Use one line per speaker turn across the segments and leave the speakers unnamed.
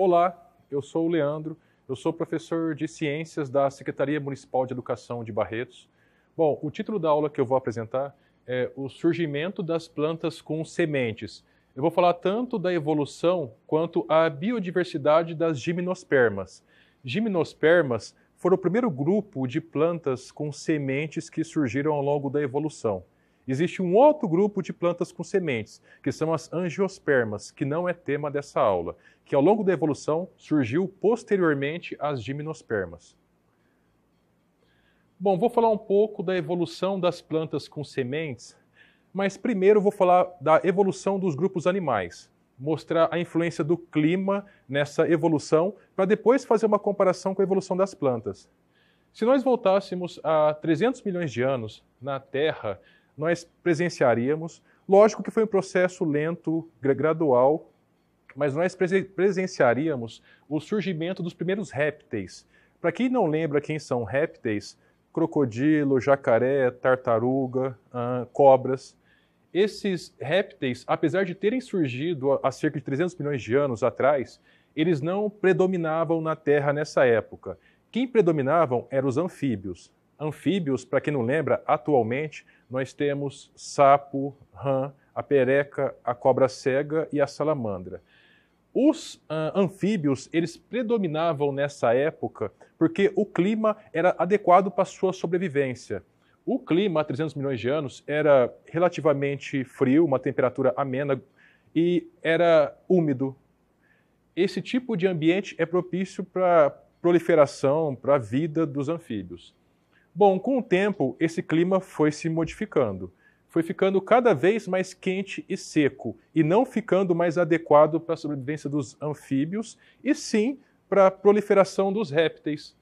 Olá, eu sou o Leandro, eu sou professor de Ciências da Secretaria Municipal de Educação de Barretos. Bom, o título da aula que eu vou apresentar é O Surgimento das Plantas com Sementes. Eu vou falar tanto da evolução quanto a biodiversidade das gimnospermas. Gimnospermas foram o primeiro grupo de plantas com sementes que surgiram ao longo da evolução. Existe um outro grupo de plantas com sementes, que são as angiospermas, que não é tema dessa aula, que ao longo da evolução surgiu posteriormente às gimnospermas. Bom, vou falar um pouco da evolução das plantas com sementes, mas primeiro vou falar da evolução dos grupos animais, mostrar a influência do clima nessa evolução, para depois fazer uma comparação com a evolução das plantas. Se nós voltássemos a 300 milhões de anos, na Terra nós presenciaríamos. Lógico que foi um processo lento, gradual, mas nós presenciaríamos o surgimento dos primeiros répteis. Para quem não lembra quem são répteis, crocodilo, jacaré, tartaruga, cobras. Esses répteis, apesar de terem surgido há cerca de 300 milhões de anos atrás, eles não predominavam na Terra nessa época. Quem predominavam eram os anfíbios. Anfíbios, para quem não lembra, atualmente nós temos sapo, rã, a pereca, a cobra cega e a salamandra. Os uh, anfíbios, eles predominavam nessa época porque o clima era adequado para sua sobrevivência. O clima há 300 milhões de anos era relativamente frio, uma temperatura amena e era úmido. Esse tipo de ambiente é propício para proliferação, para a vida dos anfíbios. Bom, com o tempo, esse clima foi se modificando. Foi ficando cada vez mais quente e seco, e não ficando mais adequado para a sobrevivência dos anfíbios, e sim para a proliferação dos répteis.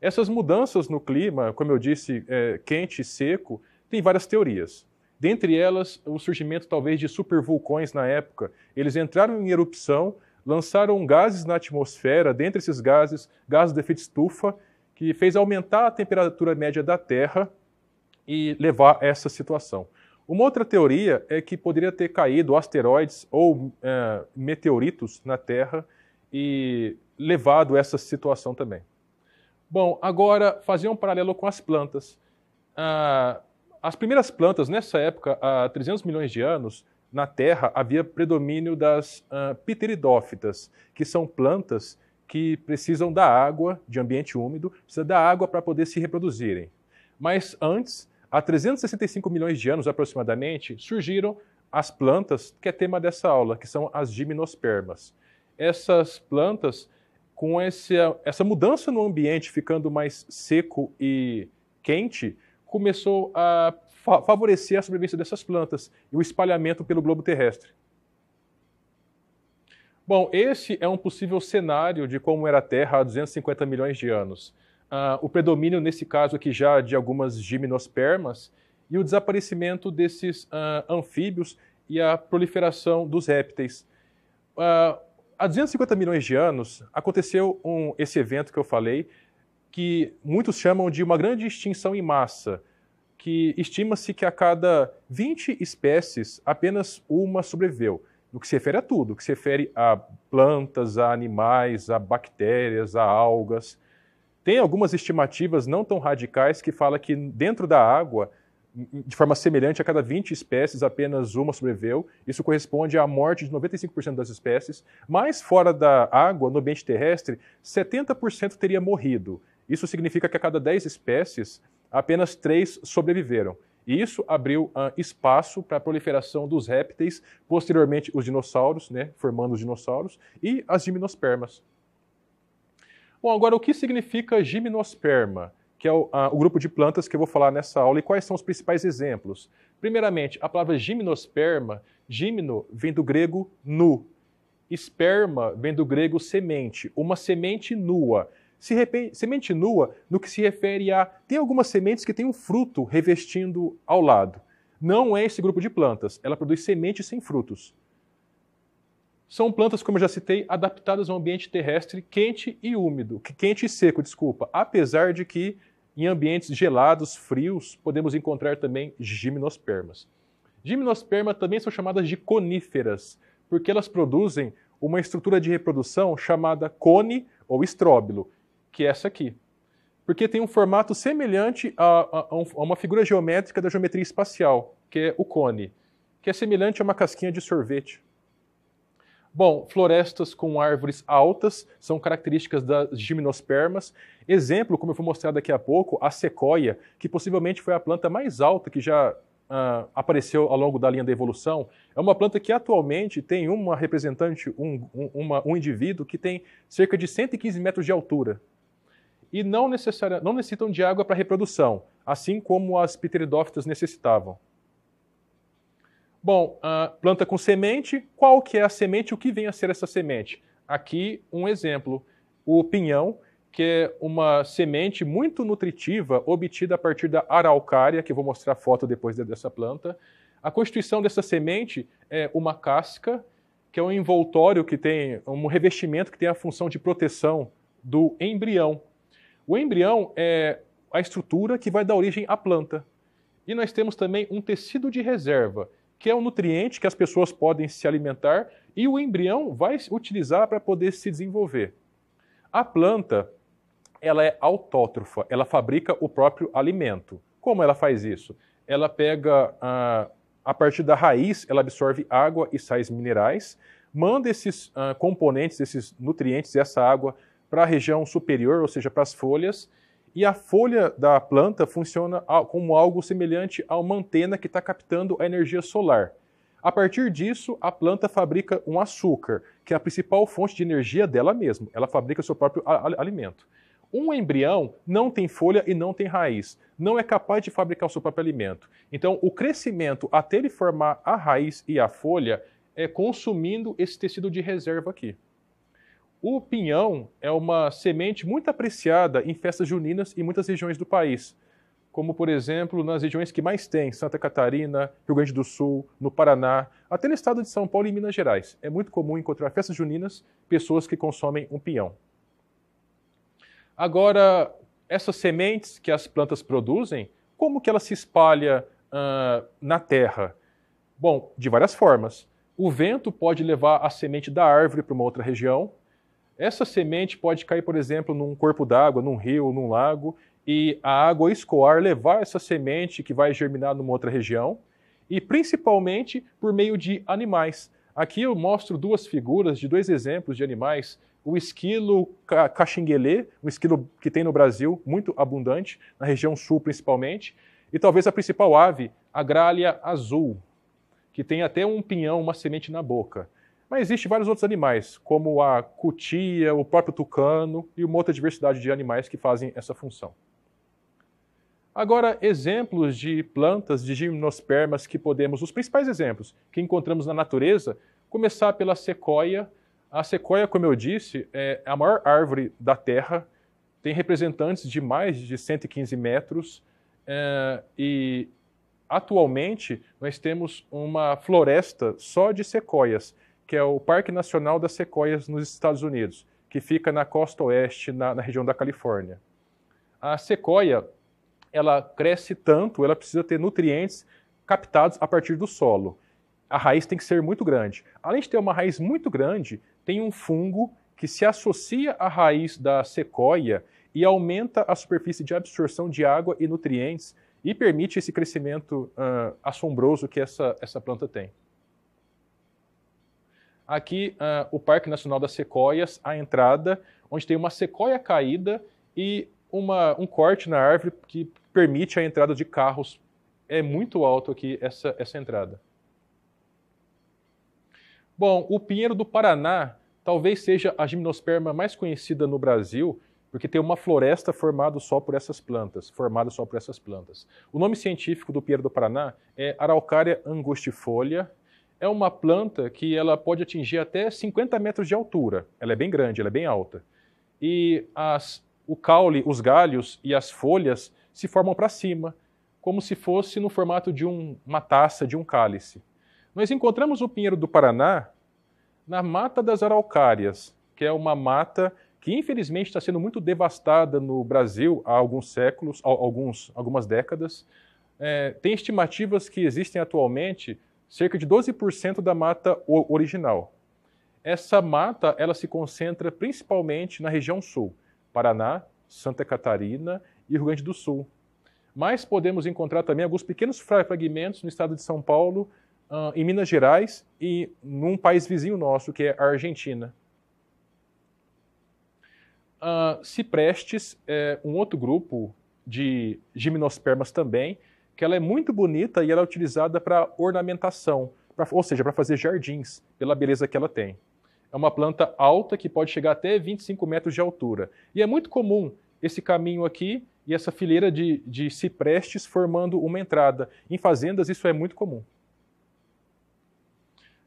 Essas mudanças no clima, como eu disse, é, quente e seco, tem várias teorias. Dentre elas, o surgimento talvez de supervulcões na época. Eles entraram em erupção, lançaram gases na atmosfera, dentre esses gases, gases de efeito estufa, que fez aumentar a temperatura média da Terra e levar a essa situação. Uma outra teoria é que poderia ter caído asteroides ou é, meteoritos na Terra e levado a essa situação também. Bom, agora fazer um paralelo com as plantas. Ah, as primeiras plantas, nessa época, há 300 milhões de anos, na Terra havia predomínio das ah, pteridófitas, que são plantas que precisam da água, de ambiente úmido, precisa da água para poder se reproduzirem. Mas antes, há 365 milhões de anos aproximadamente, surgiram as plantas, que é tema dessa aula, que são as gimnospermas. Essas plantas, com esse, essa mudança no ambiente ficando mais seco e quente, começou a favorecer a sobrevivência dessas plantas e o espalhamento pelo globo terrestre. Bom, esse é um possível cenário de como era a Terra há 250 milhões de anos. Uh, o predomínio, nesse caso aqui já, de algumas gimnospermas e o desaparecimento desses uh, anfíbios e a proliferação dos répteis. Uh, há 250 milhões de anos aconteceu um, esse evento que eu falei, que muitos chamam de uma grande extinção em massa, que estima-se que a cada 20 espécies apenas uma sobreviveu no que se refere a tudo, que se refere a plantas, a animais, a bactérias, a algas. Tem algumas estimativas não tão radicais que fala que dentro da água, de forma semelhante a cada 20 espécies, apenas uma sobreviveu. Isso corresponde à morte de 95% das espécies, mas fora da água, no ambiente terrestre, 70% teria morrido. Isso significa que a cada 10 espécies, apenas 3 sobreviveram. E isso abriu uh, espaço para a proliferação dos répteis, posteriormente os dinossauros, né, formando os dinossauros, e as gimnospermas. Bom, agora o que significa gimnosperma, que é o, uh, o grupo de plantas que eu vou falar nessa aula, e quais são os principais exemplos? Primeiramente, a palavra gimnosperma, gimno vem do grego nu, esperma vem do grego semente, uma semente nua se semente nua no que se refere a. Tem algumas sementes que têm um fruto revestindo ao lado. Não é esse grupo de plantas. Ela produz sementes sem frutos. São plantas, como eu já citei, adaptadas ao ambiente terrestre quente e úmido, quente e seco, desculpa, apesar de que em ambientes gelados, frios, podemos encontrar também gimnospermas. Gimnospermas também são chamadas de coníferas, porque elas produzem uma estrutura de reprodução chamada cone ou estróbilo, que é essa aqui. Porque tem um formato semelhante a, a, a uma figura geométrica da geometria espacial, que é o cone, que é semelhante a uma casquinha de sorvete. Bom, florestas com árvores altas são características das gimnospermas. Exemplo, como eu vou mostrar daqui a pouco, a sequoia, que possivelmente foi a planta mais alta que já ah, apareceu ao longo da linha da evolução. É uma planta que atualmente tem uma representante, um, um, uma, um indivíduo que tem cerca de 115 metros de altura e não, necessária, não necessitam de água para reprodução, assim como as pteridófitas necessitavam. Bom, ah, planta com semente, qual que é a semente, o que vem a ser essa semente? Aqui um exemplo, o pinhão, que é uma semente muito nutritiva obtida a partir da araucária, que vou mostrar a foto depois dessa planta. A constituição dessa semente é uma casca, que é um envoltório que tem, um revestimento que tem a função de proteção do embrião o embrião é a estrutura que vai dar origem à planta. E nós temos também um tecido de reserva, que é um nutriente que as pessoas podem se alimentar e o embrião vai utilizar para poder se desenvolver. A planta, ela é autótrofa, ela fabrica o próprio alimento. Como ela faz isso? Ela pega a, ah, a partir da raiz, ela absorve água e sais minerais, manda esses uh, componentes, esses nutrientes, essa água para a região superior, ou seja, para as folhas, e a folha da planta funciona como algo semelhante a uma antena que está captando a energia solar. A partir disso, a planta fabrica um açúcar, que é a principal fonte de energia dela mesma. Ela fabrica seu próprio alimento. Um embrião não tem folha e não tem raiz, não é capaz de fabricar o seu próprio alimento. Então, o crescimento até ele formar a raiz e a folha é consumindo esse tecido de reserva aqui. O pinhão é uma semente muito apreciada em festas juninas em muitas regiões do país, como, por exemplo, nas regiões que mais tem, Santa Catarina, Rio Grande do Sul, no Paraná, até no estado de São Paulo e Minas Gerais. É muito comum encontrar festas juninas pessoas que consomem um pinhão. Agora, essas sementes que as plantas produzem, como que ela se espalha uh, na terra? Bom, de várias formas. O vento pode levar a semente da árvore para uma outra região, essa semente pode cair, por exemplo, num corpo d'água, num rio, num lago, e a água escoar, levar essa semente que vai germinar numa outra região, e principalmente por meio de animais. Aqui eu mostro duas figuras de dois exemplos de animais. O esquilo ca caxinguelê, um esquilo que tem no Brasil, muito abundante, na região sul principalmente, e talvez a principal ave, a gralha azul, que tem até um pinhão, uma semente na boca. Mas existem vários outros animais, como a cutia, o próprio tucano e uma outra diversidade de animais que fazem essa função. Agora, exemplos de plantas de gimnospermas que podemos, os principais exemplos que encontramos na natureza, começar pela sequoia. A sequoia, como eu disse, é a maior árvore da Terra, tem representantes de mais de 115 metros é, e atualmente nós temos uma floresta só de sequoias que é o Parque Nacional das Sequoias nos Estados Unidos, que fica na costa oeste, na, na região da Califórnia. A sequoia, ela cresce tanto, ela precisa ter nutrientes captados a partir do solo. A raiz tem que ser muito grande. Além de ter uma raiz muito grande, tem um fungo que se associa à raiz da sequoia e aumenta a superfície de absorção de água e nutrientes e permite esse crescimento uh, assombroso que essa, essa planta tem aqui uh, o Parque Nacional das Secoias, a entrada, onde tem uma sequoia caída e uma, um corte na árvore que permite a entrada de carros. É muito alto aqui essa, essa entrada. Bom, o Pinheiro do Paraná talvez seja a gimnosperma mais conhecida no Brasil, porque tem uma floresta formada só por essas plantas, formada só por essas plantas. O nome científico do Pinheiro do Paraná é Araucária angustifolia é uma planta que ela pode atingir até 50 metros de altura. Ela é bem grande, ela é bem alta. E as, o caule, os galhos e as folhas se formam para cima, como se fosse no formato de um, uma taça, de um cálice. Nós encontramos o pinheiro do Paraná na Mata das Araucárias, que é uma mata que infelizmente está sendo muito devastada no Brasil há alguns séculos, alguns, algumas décadas. É, tem estimativas que existem atualmente cerca de 12% da mata original. Essa mata ela se concentra principalmente na região sul, Paraná, Santa Catarina e Rio Grande do Sul. Mas podemos encontrar também alguns pequenos fragmentos no estado de São Paulo, ah, em Minas Gerais e num país vizinho nosso, que é a Argentina. Ah, ciprestes é um outro grupo de gimnospermas também, que ela é muito bonita e ela é utilizada para ornamentação, pra, ou seja, para fazer jardins, pela beleza que ela tem. É uma planta alta que pode chegar até 25 metros de altura. E é muito comum esse caminho aqui e essa fileira de, de ciprestes formando uma entrada. Em fazendas, isso é muito comum.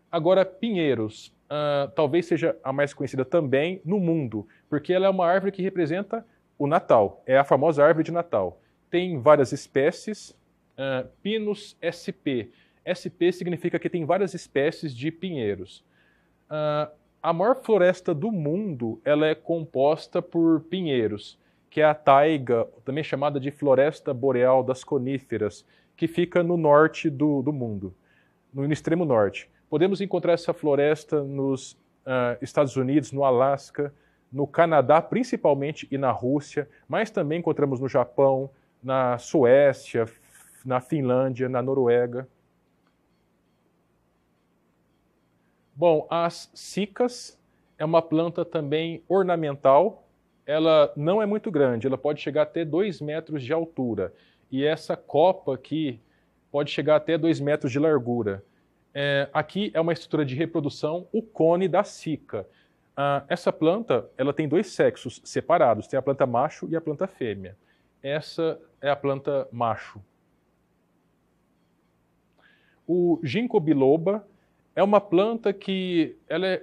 Agora, pinheiros. Uh, talvez seja a mais conhecida também no mundo, porque ela é uma árvore que representa o Natal. É a famosa árvore de Natal. Tem várias espécies, ah, Pinus SP. SP significa que tem várias espécies de pinheiros. Uh, a maior floresta do mundo ela é composta por pinheiros, que é a taiga, também chamada de floresta boreal das coníferas, que fica no norte do, do mundo, no, no extremo norte. Podemos encontrar essa floresta nos uh, Estados Unidos, no Alasca, no Canadá principalmente e na Rússia, mas também encontramos no Japão, na Suécia, na Finlândia, na Noruega. Bom, as cicas é uma planta também ornamental. Ela não é muito grande, ela pode chegar até 2 metros de altura. E essa copa aqui pode chegar até 2 metros de largura. É, aqui é uma estrutura de reprodução, o cone da cica. Ah, essa planta ela tem dois sexos separados, tem a planta macho e a planta fêmea. Essa é a planta macho o ginkgo biloba é uma planta que ela é,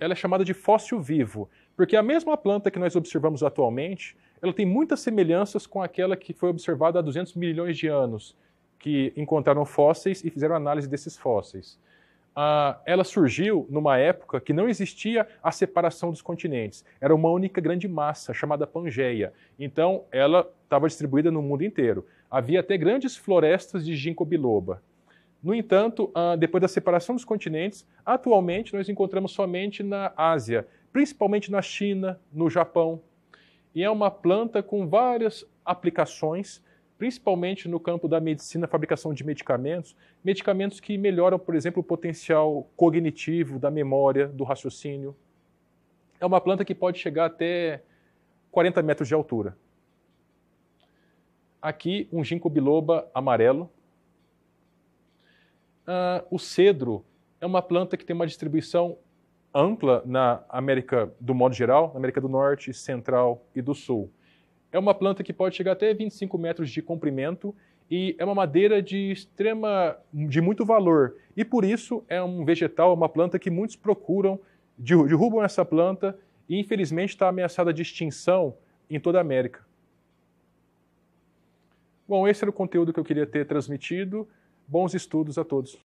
ela é chamada de fóssil vivo, porque é a mesma planta que nós observamos atualmente, ela tem muitas semelhanças com aquela que foi observada há 200 milhões de anos, que encontraram fósseis e fizeram análise desses fósseis. Ah, ela surgiu numa época que não existia a separação dos continentes. Era uma única grande massa, chamada Pangeia. Então, ela estava distribuída no mundo inteiro. Havia até grandes florestas de ginkgo biloba. No entanto, ah, depois da separação dos continentes, atualmente nós encontramos somente na Ásia, principalmente na China, no Japão. E é uma planta com várias aplicações, principalmente no campo da medicina, fabricação de medicamentos, medicamentos que melhoram, por exemplo, o potencial cognitivo da memória, do raciocínio. É uma planta que pode chegar até 40 metros de altura. Aqui, um ginkgo biloba amarelo, Uh, o cedro é uma planta que tem uma distribuição ampla na América do modo geral, na América do Norte, Central e do Sul. É uma planta que pode chegar até 25 metros de comprimento e é uma madeira de extrema, de muito valor. E por isso é um vegetal, é uma planta que muitos procuram, derrubam essa planta e infelizmente está ameaçada de extinção em toda a América. Bom, esse era o conteúdo que eu queria ter transmitido. Bons estudos a todos.